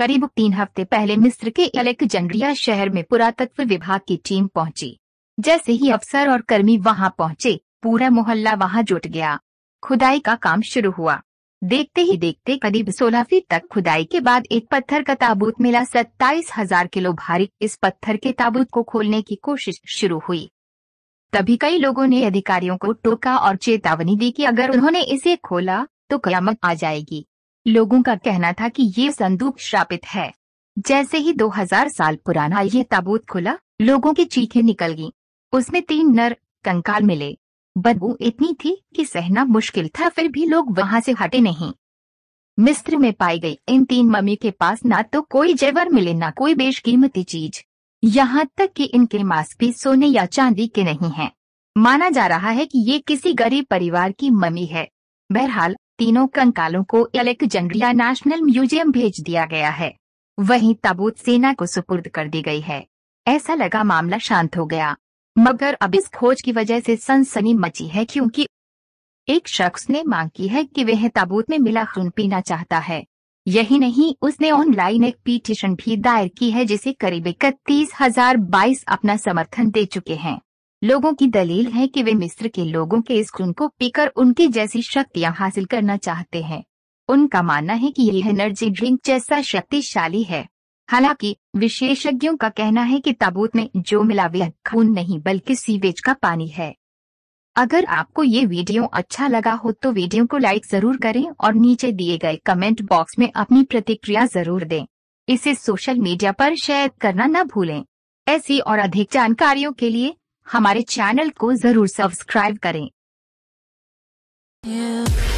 करीब तीन हफ्ते पहले मिस्र के अलेक्जेंड्रिया शहर में पुरातत्व विभाग की टीम पहुंची जैसे ही अफसर और कर्मी वहां पहुंचे पूरा मोहल्ला वहां जुट गया खुदाई का काम शुरू हुआ देखते ही देखते करीब 16 फीट तक खुदाई के बाद एक पत्थर का ताबूत मिला सत्ताईस हजार किलो भारी इस पत्थर के ताबूत को खोलने की कोशिश शुरू हुई तभी कई लोगों ने अधिकारियों को टोका और चेतावनी दी कि अगर उन्होंने इसे खोला तो कयामत आ जाएगी लोगों का कहना था कि ये संदूक श्रापित है जैसे ही 2000 साल पुराना ये ताबूत खुला लोगों की चीखें निकल गईं। उसमें तीन नर कंकाल मिले बदबू इतनी थी कि सहना मुश्किल था फिर भी लोग वहां से हटे नहीं मिस्र में पाई गई इन तीन मम्मी के पास ना तो कोई जेवर मिले ना कोई बेशकीमती चीज यहाँ तक कि इनके मास्क भी सोने या चांदी के नहीं हैं। माना जा रहा है कि ये किसी गरीब परिवार की मम्मी है बहरहाल तीनों कंकालों को अलेक्जेंड्रिया नेशनल म्यूजियम भेज दिया गया है वहीं ताबूत सेना को सुपुर्द कर दी गई है ऐसा लगा मामला शांत हो गया मगर अब इस खोज की वजह से सनसनी मची है क्योंकि एक शख्स ने मांग की है कि वह ताबूत में मिला खून पीना चाहता है यही नहीं उसने ऑनलाइन एक पिटिशन भी दायर की है जिसे करीब इकतीस हजार बाईस अपना समर्थन दे चुके हैं लोगों की दलील है कि वे मिस्र के लोगों के इस खून को पीकर उनकी जैसी शक्तियां हासिल करना चाहते हैं उनका मानना है कि यह एनर्जी ड्रिंक जैसा शक्तिशाली है हालांकि विशेषज्ञों का कहना है कि ताबूत में जो मिला वह खून नहीं बल्कि सीवेज का पानी है अगर आपको ये वीडियो अच्छा लगा हो तो वीडियो को लाइक जरूर करें और नीचे दिए गए कमेंट बॉक्स में अपनी प्रतिक्रिया जरूर दें इसे सोशल मीडिया पर शेयर करना न भूलें ऐसी और अधिक जानकारियों के लिए हमारे चैनल को जरूर सब्सक्राइब करें yeah.